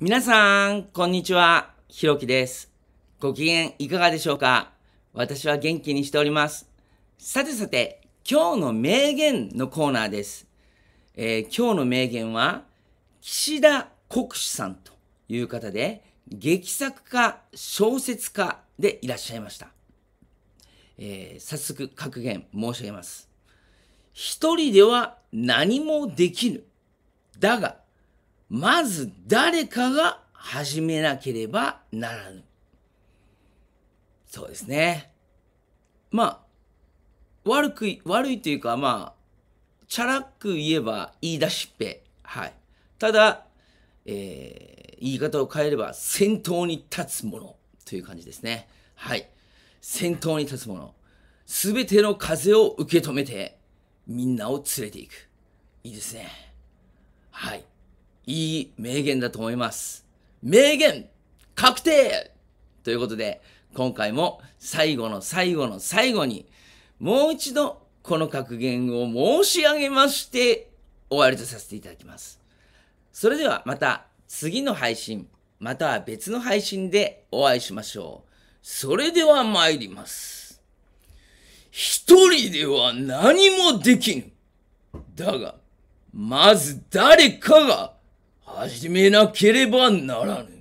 皆さん、こんにちは。ひろきです。ご機嫌いかがでしょうか私は元気にしております。さてさて、今日の名言のコーナーです。えー、今日の名言は、岸田国士さんという方で、劇作家、小説家でいらっしゃいました。えー、早速格言申し上げます。一人では何もできぬ。だが、まず誰かが始めなければならぬ。そうですね。まあ、悪く、悪いというか、まあ、チャラく言えば言い出しっぺ。はい。ただ、えー、言い方を変えれば、先頭に立つものという感じですね。はい。先頭に立つもの。すべての風を受け止めて、みんなを連れていく。いいですね。はい。いい名言だと思います。名言確定ということで、今回も最後の最後の最後に、もう一度この格言を申し上げまして、終わりとさせていただきます。それではまた次の配信、または別の配信でお会いしましょう。それでは参ります。一人では何もできぬ。だが、まず誰かが面目なければならぬ。